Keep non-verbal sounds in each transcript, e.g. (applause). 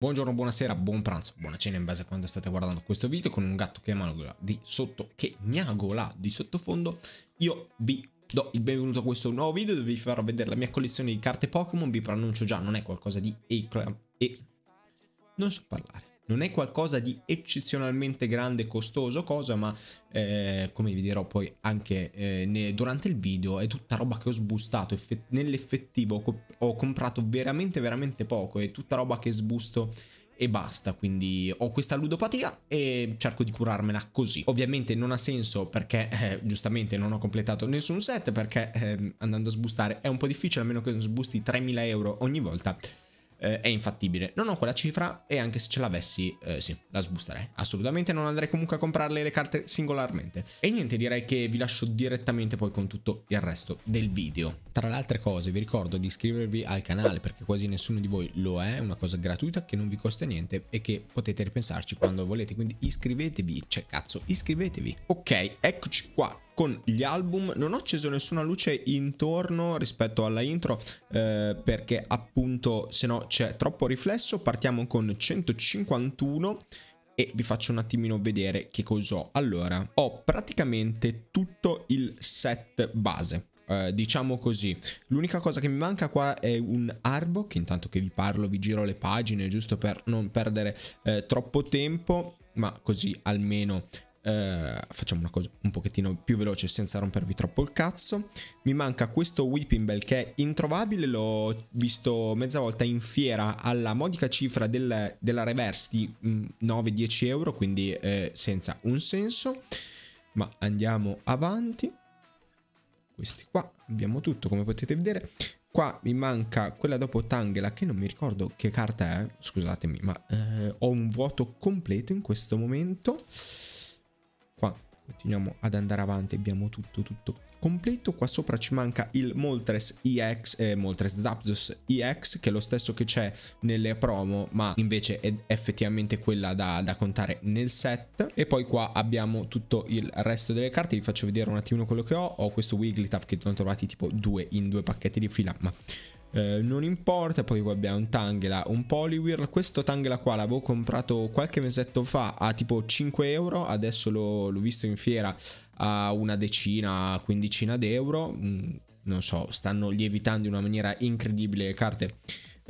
Buongiorno, buonasera, buon pranzo, buona cena in base a quando state guardando questo video con un gatto che miagola di sotto, che miagola di sottofondo. Io vi do il benvenuto a questo nuovo video dove vi farò vedere la mia collezione di carte Pokémon. Vi preannuncio già, non è qualcosa di e... e... non so parlare non è qualcosa di eccezionalmente grande e costoso, cosa, ma eh, come vi dirò poi anche eh, ne, durante il video, è tutta roba che ho sbustato, nell'effettivo co ho comprato veramente veramente poco, è tutta roba che sbusto e basta, quindi ho questa ludopatia e cerco di curarmela così. Ovviamente non ha senso perché eh, giustamente non ho completato nessun set perché ehm, andando a sbustare è un po' difficile, a meno che non sbusti 3000 euro ogni volta eh, è infattibile. Non ho quella cifra e anche se ce l'avessi, eh, sì, la sbusterei. Assolutamente non andrei comunque a comprarle le carte singolarmente. E niente, direi che vi lascio direttamente poi con tutto il resto del video. Tra le altre cose vi ricordo di iscrivervi al canale perché quasi nessuno di voi lo è, è una cosa gratuita che non vi costa niente e che potete ripensarci quando volete, quindi iscrivetevi, cioè cazzo, iscrivetevi. Ok, eccoci qua, con gli album non ho acceso nessuna luce intorno rispetto alla intro eh, perché appunto se no c'è troppo riflesso partiamo con 151 e vi faccio un attimino vedere che cos'ho allora ho praticamente tutto il set base eh, diciamo così. L'unica cosa che mi manca qua è un Arbok, intanto che vi parlo vi giro le pagine, giusto per non perdere eh, troppo tempo, ma così almeno eh, facciamo una cosa un pochettino più veloce senza rompervi troppo il cazzo. Mi manca questo Whipping Bell che è introvabile, l'ho visto mezza volta in fiera alla modica cifra del, della reverse di 9-10 mm, euro, quindi eh, senza un senso. Ma andiamo avanti. Questi qua abbiamo tutto come potete vedere. Qua mi manca quella dopo Tangela che non mi ricordo che carta è, scusatemi, ma eh, ho un vuoto completo in questo momento qua continuiamo ad andare avanti, abbiamo tutto tutto completo, qua sopra ci manca il Moltres EX, eh, Moltres Zapdos EX che è lo stesso che c'è nelle promo ma invece è effettivamente quella da, da, contare nel set e poi qua abbiamo tutto il resto delle carte, vi faccio vedere un attimo quello che ho, ho questo Wigglytuff che sono trovati tipo due in due pacchetti di fila ma eh, non importa, poi qua abbiamo un Tangela, un Poliwhirl, questo Tangela qua l'avevo comprato qualche mesetto fa a tipo 5 euro, adesso l'ho, visto in fiera a una decina, quindicina d'euro, mm, non so, stanno lievitando in una maniera incredibile le carte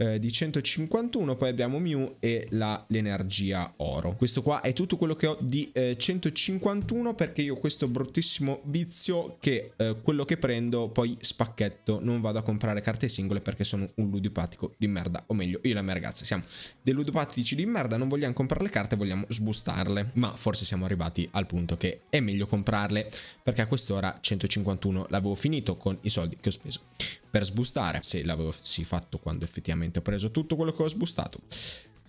eh, di 151, poi abbiamo Mew e la, l'energia oro. Questo qua è tutto quello che ho di eh, 151 perché io ho questo bruttissimo vizio che eh, quello che prendo poi spacchetto, non vado a comprare carte singole perché sono un ludopatico di merda, o meglio io e la mia ragazza siamo dei ludopatici di merda, non vogliamo comprare le carte, vogliamo sbustarle, ma forse siamo arrivati al punto che è meglio comprarle perché a quest'ora 151 l'avevo finito con i soldi che ho speso per sbustare, se l'avessi fatto quando effettivamente ho preso tutto quello che ho sbustato.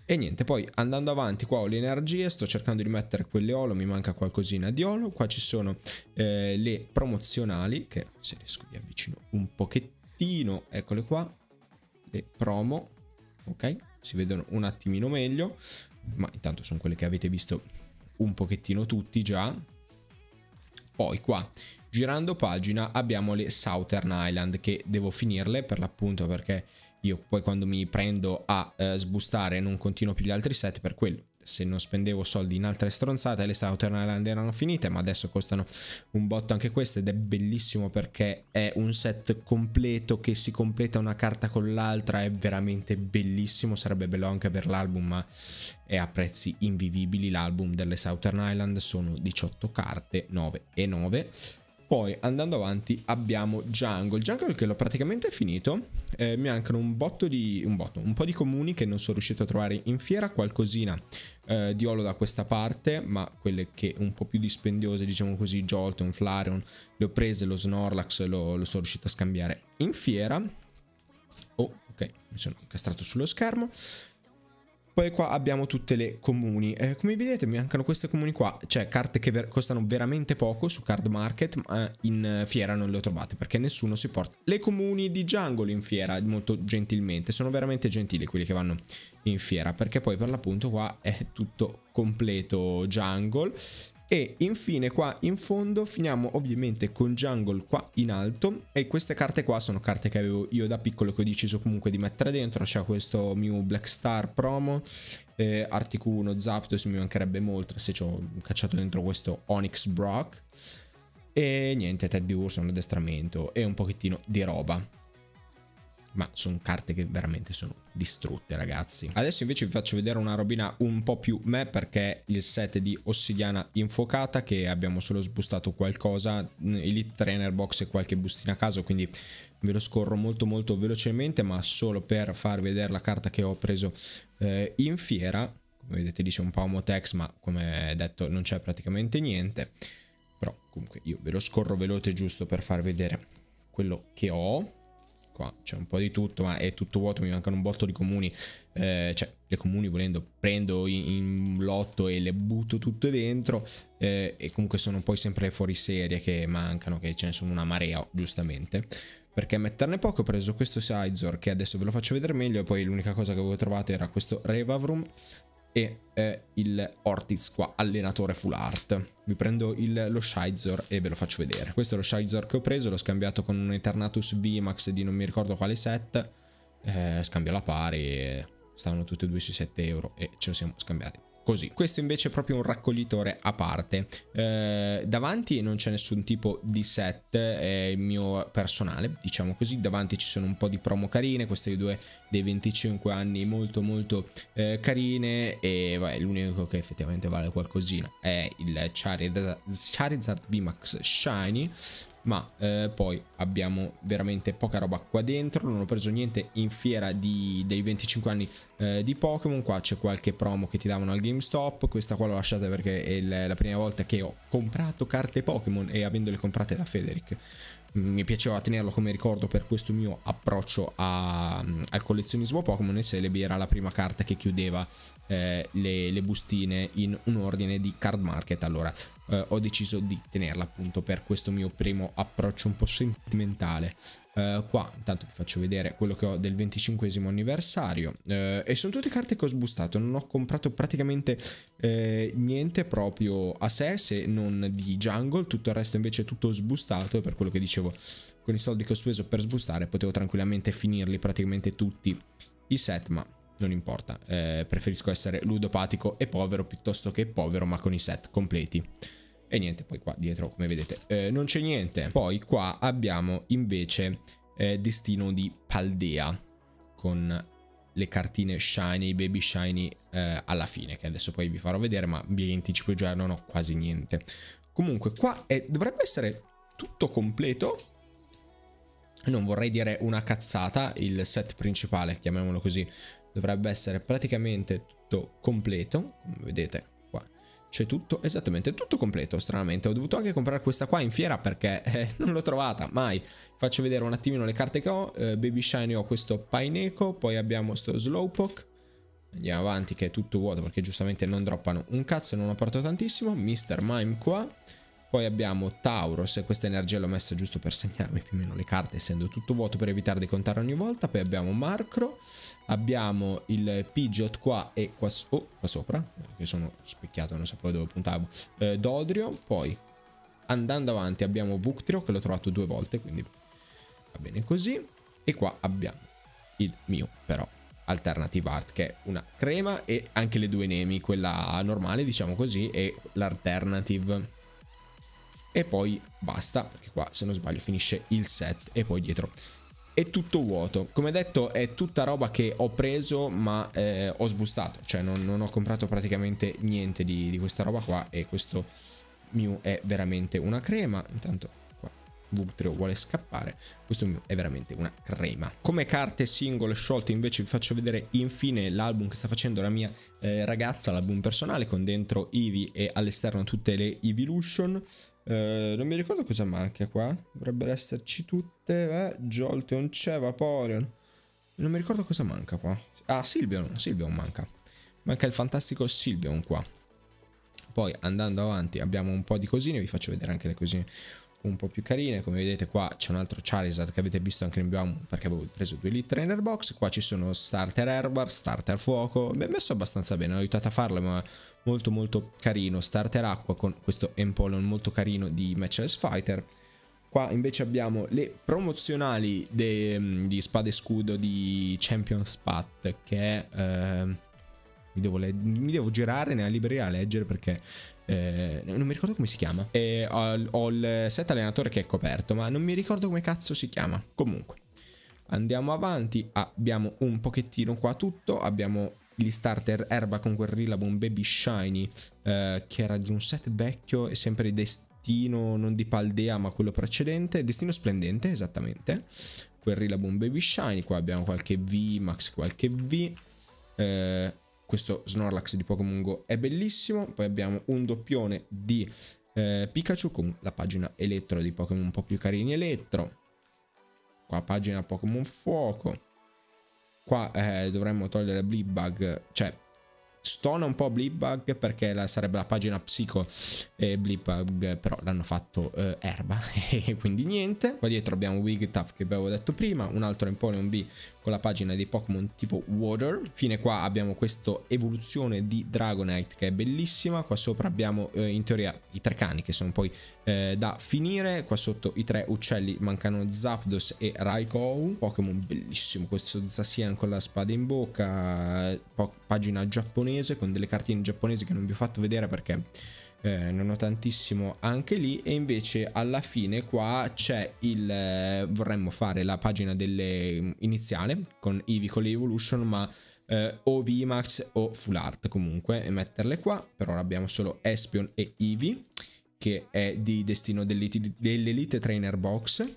E niente, poi andando avanti qua ho le energie, sto cercando di mettere quelle olo, mi manca qualcosina di olo, qua ci sono eh, le promozionali, che se riesco vi avvicino un pochettino, eccole qua, le promo, ok? Si vedono un attimino meglio, ma intanto sono quelle che avete visto un pochettino tutti già. Poi qua Girando pagina abbiamo le Southern Island che devo finirle per l'appunto perché io poi quando mi prendo a eh, sbustare non continuo più gli altri set per quello. Se non spendevo soldi in altre stronzate le Southern Island erano finite ma adesso costano un botto anche queste ed è bellissimo perché è un set completo che si completa una carta con l'altra, è veramente bellissimo, sarebbe bello anche per l'album ma è a prezzi invivibili l'album delle Southern Island, sono 18 carte, 9 e 9 poi andando avanti abbiamo Jungle, Jungle che l'ho praticamente finito, eh, mi mancano un botto di un, botto, un po' di comuni che non sono riuscito a trovare in fiera, qualcosina eh, di olo da questa parte, ma quelle che un po' più dispendiose, diciamo così, Jolteon, Flareon, le ho prese, lo Snorlax lo, lo sono riuscito a scambiare in fiera. Oh, ok, mi sono incastrato sullo schermo poi qua abbiamo tutte le comuni. Eh, come vedete mi mancano queste comuni qua, cioè carte che ver costano veramente poco su Card Market, ma in fiera non le ho trovate perché nessuno si porta. Le comuni di Jungle in fiera, molto gentilmente, sono veramente gentili quelli che vanno in fiera, perché poi per l'appunto qua è tutto completo Jungle e infine qua in fondo finiamo ovviamente con Jungle qua in alto e queste carte qua sono carte che avevo io da piccolo che ho deciso comunque di mettere dentro, c'è questo mio Black Star promo, eh, Articuno, Zapdos mi mancherebbe molto se ci ho cacciato dentro questo Onyx Brock e niente Teddy un addestramento e un pochettino di roba ma sono carte che veramente sono distrutte ragazzi. Adesso invece vi faccio vedere una robina un po' più me perché il set di ossidiana infuocata che abbiamo solo sbustato qualcosa, mm, elite trainer box e qualche bustina a caso quindi ve lo scorro molto molto velocemente ma solo per far vedere la carta che ho preso eh, in fiera come vedete dice un po' Motex, ma come detto non c'è praticamente niente però comunque io ve lo scorro veloce giusto per far vedere quello che ho qua c'è un po' di tutto, ma è tutto vuoto, mi mancano un botto di comuni, eh, cioè le comuni volendo prendo in, in, lotto e le butto tutte dentro eh, e comunque sono poi sempre fuori serie che mancano, che ce ne sono una marea giustamente. Perché metterne poco ho preso questo Sizor che adesso ve lo faccio vedere meglio e poi l'unica cosa che avevo trovato era questo Revavrum e eh, il Ortiz qua, allenatore full art. Vi prendo il, lo Shizor e ve lo faccio vedere. Questo è lo Shizor che ho preso, l'ho scambiato con un Eternatus VMAX di non mi ricordo quale set, eh, scambio la pari, stavano tutti e due sui 7 euro e ce lo siamo scambiati così. Questo invece è proprio un raccoglitore a parte. Eh, davanti non c'è nessun tipo di set, è il mio personale, diciamo così. Davanti ci sono un po' di promo carine, queste due dei 25 anni molto molto eh, carine e vabbè, l'unico che effettivamente vale qualcosina è il Charizard, Charizard VMAX Shiny ma eh, poi abbiamo veramente poca roba qua dentro, non ho preso niente in fiera di, dei 25 anni eh, di Pokémon, qua c'è qualche promo che ti davano al GameStop, questa qua l'ho lasciata perché è la prima volta che ho comprato carte Pokémon e avendole comprate da Federic mm, mi piaceva tenerlo come ricordo per questo mio approccio a, mm, al collezionismo Pokémon e Celebi era la prima carta che chiudeva eh, le, le, bustine in un ordine di card market allora eh, ho deciso di tenerla appunto per questo mio primo approccio un po' sentimentale. Eh, qua intanto vi faccio vedere quello che ho del 25 anniversario eh, e sono tutte carte che ho sbustato, non ho comprato praticamente eh, niente proprio a sé se non di jungle, tutto il resto invece è tutto sbustato per quello che dicevo con i soldi che ho speso per sbustare potevo tranquillamente finirli praticamente tutti i set ma non importa, eh, preferisco essere ludopatico e povero piuttosto che povero ma con i set completi. E niente, poi qua dietro, come vedete, eh, non c'è niente. Poi qua abbiamo invece eh, Destino di Paldea, con le cartine shiny, i baby shiny eh, alla fine, che adesso poi vi farò vedere, ma vi anticipo già, non ho quasi niente. Comunque qua è, dovrebbe essere tutto completo. Non vorrei dire una cazzata, il set principale, chiamiamolo così, dovrebbe essere praticamente tutto completo, come vedete c'è tutto esattamente tutto completo stranamente ho dovuto anche comprare questa qua in fiera perché (laughs) eh, non l'ho trovata mai faccio vedere un attimino le carte che ho eh, baby shiny ho questo Pineco poi abbiamo sto Slowpoke andiamo avanti che è tutto vuoto perché giustamente non droppano un cazzo non ho portato tantissimo Mister Mime qua poi abbiamo Taurus, questa energia l'ho messa giusto per segnarmi più o meno le carte, essendo tutto vuoto per evitare di contare ogni volta. Poi abbiamo Marcro, abbiamo il Pidgeot qua e qua, so oh, qua sopra, che sono specchiato, non sapevo dove puntavo, eh, Dodrio. Poi andando avanti abbiamo Vuctrio, che l'ho trovato due volte, quindi va bene così. E qua abbiamo il mio però Alternative Art, che è una crema e anche le due nemi, quella normale diciamo così e l'alternative e poi basta, perché qua se non sbaglio finisce il set e poi dietro è tutto vuoto. Come detto è tutta roba che ho preso ma eh, ho sbustato, cioè non, non, ho comprato praticamente niente di, di, questa roba qua e questo Mew è veramente una crema. Intanto qua Vultrio vuole scappare, questo Mew è veramente una crema. Come carte singole sciolte invece vi faccio vedere infine l'album che sta facendo la mia eh, ragazza, l'album personale con dentro Eevee e all'esterno tutte le Evolution. Eh, non mi ricordo cosa manca qua. Dovrebbero esserci tutte. Eh? Jolteon c'è, Vaporeon. Non mi ricordo cosa manca qua. Ah, Silvion. Silvion manca. Manca il fantastico Silvion qua. Poi andando avanti abbiamo un po' di cosine. Vi faccio vedere anche le cosine un po' più carine come vedete qua c'è un altro Charizard che avete visto anche in Biomo perché avevo preso due Elite Trainer Box qua ci sono Starter Herbar, Starter Fuoco mi è messo abbastanza bene, ho aiutato a farlo ma molto molto carino Starter Acqua con questo Empolon molto carino di Matchless Fighter Qua invece abbiamo le promozionali de, mm, di Spada e Scudo di champion spat che eh, mi, devo mi, devo girare nella libreria a leggere perché eh, non mi ricordo come si chiama. E eh, ho, ho il set allenatore che è coperto, ma non mi ricordo come cazzo si chiama. Comunque, andiamo avanti. Abbiamo un pochettino qua tutto. Abbiamo gli starter erba con Guerrilla Boom Baby Shiny, eh, che era di un set vecchio e sempre di destino, non di Paldea, ma quello precedente. Destino splendente, esattamente. Guerrilla Boom Baby Shiny. Qua abbiamo qualche V, Max qualche V. Eh, questo Snorlax di Pokémon Go è bellissimo, poi abbiamo un doppione di eh, Pikachu con la pagina elettro di Pokémon un po' più carini elettro, qua pagina Pokémon Fuoco, qua eh, dovremmo togliere Blibbug, cioè stona un po' Blipbug perché la, sarebbe la pagina psico eh, Blipbug, però l'hanno fatto eh, erba (laughs) e quindi niente. Qua dietro abbiamo Wigglytuff che avevo detto prima, un altro Empoleon B con la pagina dei Pokémon tipo Water. Fine qua abbiamo questa evoluzione di Dragonite che è bellissima, qua sopra abbiamo eh, in teoria i tre cani che sono poi eh, da finire. Qua sotto i tre uccelli mancano Zapdos e Raikou. Pokémon bellissimo, questo Zacian con la spada in bocca, pagina giapponese con delle cartine giapponesi che non vi ho fatto vedere perché... Eh, non ho tantissimo anche lì e invece alla fine qua c'è il eh, vorremmo fare la pagina delle mm, iniziale con Eevee con le Evolution ma eh, o VMAX o Full Art comunque e metterle qua per ora abbiamo solo Espion e Eevee che è di destino dell'elite, trainer box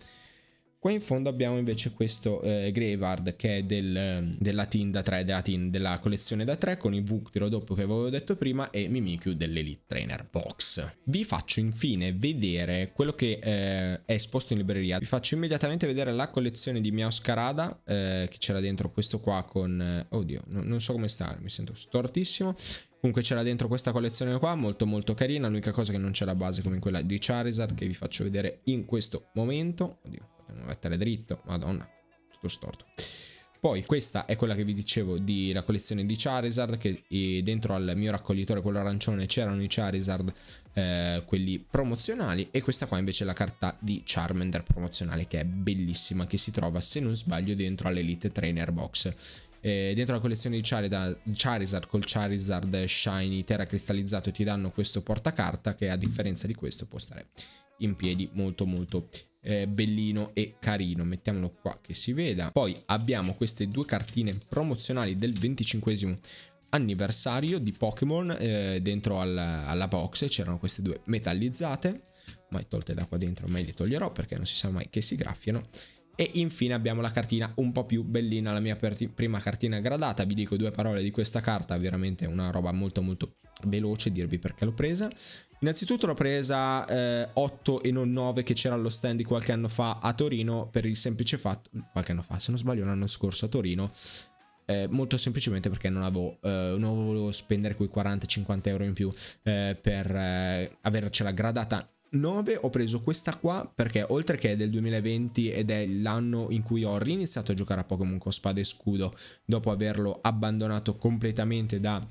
Qua in fondo abbiamo invece questo eh, Graveyard che è del, ehm, della team da 3, della, team, della collezione da 3 con il Vuctiro doppio che avevo detto prima e Mimikyu dell'Elite Trainer Box. Vi faccio infine vedere quello che eh, è esposto in libreria. Vi faccio immediatamente vedere la collezione di Miaoscarada eh, che c'era dentro questo qua con... Eh, oddio, no, non so come stare, mi sento stortissimo. Comunque c'era dentro questa collezione qua, molto molto carina, l'unica cosa che non c'è la base come quella di Charizard che vi faccio vedere in questo momento. Oddio, devo mettere dritto, madonna, tutto storto. Poi questa è quella che vi dicevo della collezione di Charizard, che eh, dentro al mio raccoglitore, quello arancione, c'erano i Charizard, eh, quelli promozionali, e questa qua invece è la carta di Charmander promozionale, che è bellissima, che si trova, se non sbaglio, dentro all'Elite Trainer Box. Eh, dentro la collezione di Charizard col Charizard Shiny Terra Cristallizzato ti danno questo portacarta che a differenza di questo può stare in piedi molto molto eh, bellino e carino mettiamolo qua che si veda poi abbiamo queste due cartine promozionali del 25 anniversario di Pokémon eh, dentro al, alla box c'erano queste due metallizzate mai tolte da qua dentro mai le toglierò perché non si sa mai che si graffiano e infine abbiamo la cartina un po' più bellina, la mia prima cartina gradata. Vi dico due parole di questa carta, veramente una roba molto molto veloce dirvi perché l'ho presa. Innanzitutto l'ho presa eh, 8 e non 9 che c'era allo stand di qualche anno fa a Torino per il semplice fatto, qualche anno fa se non sbaglio l'anno scorso a Torino, eh, molto semplicemente perché non, avevo, eh, non volevo spendere quei 40-50 euro in più eh, per eh, avercela gradata 9 ho preso questa qua perché oltre che è del 2020 ed è l'anno in cui ho riniziato a giocare a Pokémon con Spada e Scudo dopo averlo abbandonato completamente da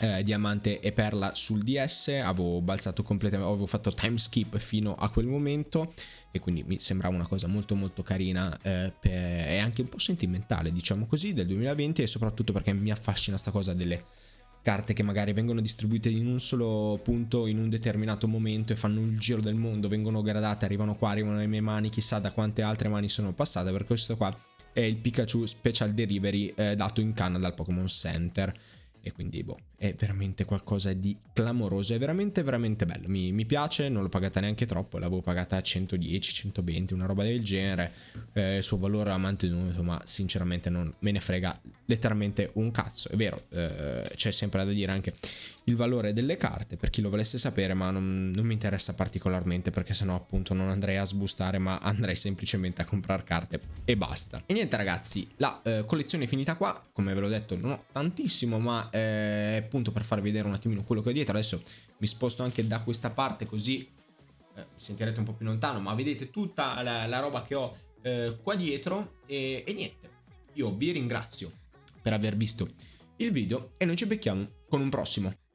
eh, diamante e Perla sul DS, avevo balzato completamente, avevo fatto time skip fino a quel momento e quindi mi sembrava una cosa molto molto carina eh, e anche un po' sentimentale diciamo così del 2020 e soprattutto perché mi affascina questa cosa delle carte che magari vengono distribuite in un solo punto in un determinato momento e fanno il giro del mondo, vengono gradate, arrivano qua, arrivano alle mie mani, chissà da quante altre mani sono passate, per questo qua è il Pikachu Special Delivery eh, dato in Canada al Pokémon Center e quindi, boh, è veramente qualcosa di clamoroso. È veramente, veramente bello. Mi, mi piace, non l'ho pagata neanche troppo. L'avevo pagata a 110, 120, una roba del genere. Eh, il suo valore l'ha mantenuto, ma sinceramente non me ne frega letteralmente un cazzo. È vero, eh, c'è sempre da dire anche il valore delle carte per chi lo volesse sapere, ma non, non mi interessa particolarmente perché sennò appunto non andrei a sbustare, ma (laughs) andrei semplicemente a comprare carte e basta. E niente ragazzi, la eh, collezione è finita qua, come ve l'ho detto non ho tantissimo, ma eh, appunto per farvi vedere un attimino quello che ho dietro, adesso mi sposto anche da questa parte così eh, mi sentirete un po' più lontano, ma vedete tutta la, la roba che ho eh, qua dietro e, e niente, io vi ringrazio per aver visto il video e noi ci becchiamo con un prossimo.